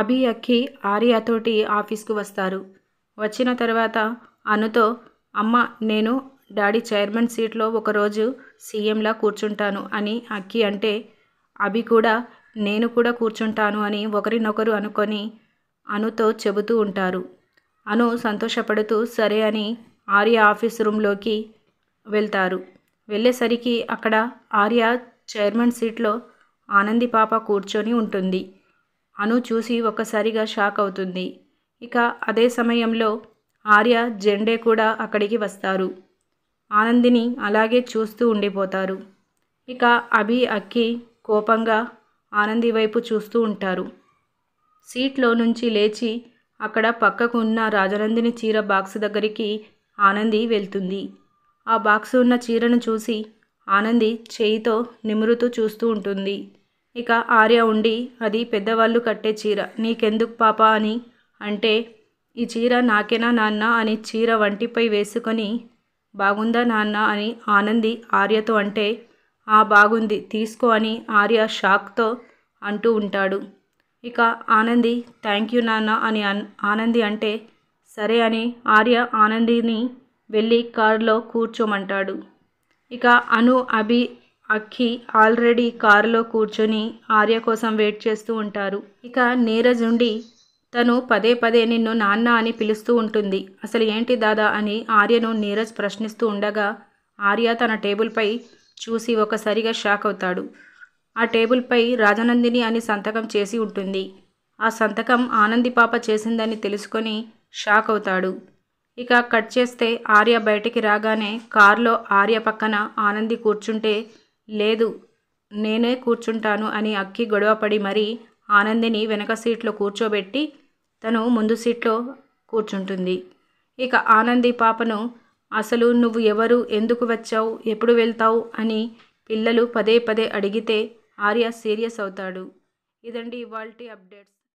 అభి అక్కి ఆర్యతోటి ఆఫీస్కు వస్తారు వచ్చిన తర్వాత అనుతో అమ్మ నేను డాడీ చైర్మన్ సీట్లో ఒకరోజు సీఎంలా కూర్చుంటాను అని అక్కి అంటే అభి కూడా నేను కూడా కూర్చుంటాను అని ఒకరినొకరు అనుకొని అనుతో చెబుతూ ఉంటారు అను సంతోషపడుతూ సరే అని ఆర్య ఆఫీస్ రూమ్లోకి వెళ్తారు వెళ్ళేసరికి అక్కడ ఆర్య చైర్మన్ సీట్లో ఆనంది పాప కూర్చొని ఉంటుంది అను చూసి ఒక్కసారిగా షాక్ అవుతుంది ఇక అదే సమయంలో ఆర్య జెండే కూడా అక్కడికి వస్తారు ఆనందిని అలాగే చూస్తూ ఉండిపోతారు ఇక అభి అక్కి కోపంగా ఆనంది వైపు చూస్తూ ఉంటారు సీట్లో నుంచి లేచి అక్కడ పక్కకు ఉన్న రాజనందిని చీర బాక్స్ దగ్గరికి ఆనంది వెళ్తుంది ఆ బాక్స్ ఉన్న చీరను చూసి ఆనంది చేయితో నిమురుతూ చూస్తూ ఉంటుంది ఇక ఆర్య ఉండి అది పెద్దవాళ్ళు కట్టే చీర నీకెందుకు పాప అని అంటే ఈ చీర నాకేనా నాన్న అని చీర వంటిపై వేసుకొని బాగుందా నాన్న అని ఆనంది ఆర్యతో అంటే ఆ బాగుంది తీసుకో అని ఆర్య షాక్తో అంటూ ఉంటాడు ఇక ఆనంది థ్యాంక్ యూ నాన్న అని ఆనంది అంటే సరే అని ఆర్య ఆనందిని వెళ్ళి కారులో కూర్చోమంటాడు ఇక అను అభి అక్కి ఆల్రెడీ కారులో కూర్చొని ఆర్య కోసం వెయిట్ చేస్తూ ఉంటారు ఇక నీరజ్ ఉండి తను పదే పదే నిన్ను నాన్న అని పిలుస్తూ ఉంటుంది అసలు ఏంటి దాదా అని ఆర్యను నీరజ్ ప్రశ్నిస్తూ ఉండగా ఆర్య తన టేబుల్పై చూసి ఒకసారిగా షాక్ అవుతాడు ఆ టేబుల్పై రాజనందిని అని సంతకం చేసి ఉంటుంది ఆ సంతకం ఆనంది పాప చేసిందని తెలుసుకొని షాక్ అవుతాడు ఇక కట్ చేస్తే ఆర్య బయటికి రాగానే కారులో ఆర్య పక్కన ఆనంది కూర్చుంటే లేదు నేనే కూర్చుంటాను అని అక్కి గొడవపడి మరీ ఆనందిని వెనక సీట్లో కూర్చోబెట్టి తను ముందు సీట్లో కూర్చుంటుంది ఇక ఆనంది పాపను అసలు నువ్వు ఎవరు ఎందుకు వచ్చావు ఎప్పుడు వెళ్తావు అని పిల్లలు పదే పదే అడిగితే ఆర్య సీరియస్ అవుతాడు ఇదండి ఇవాల్టి అప్డేట్స్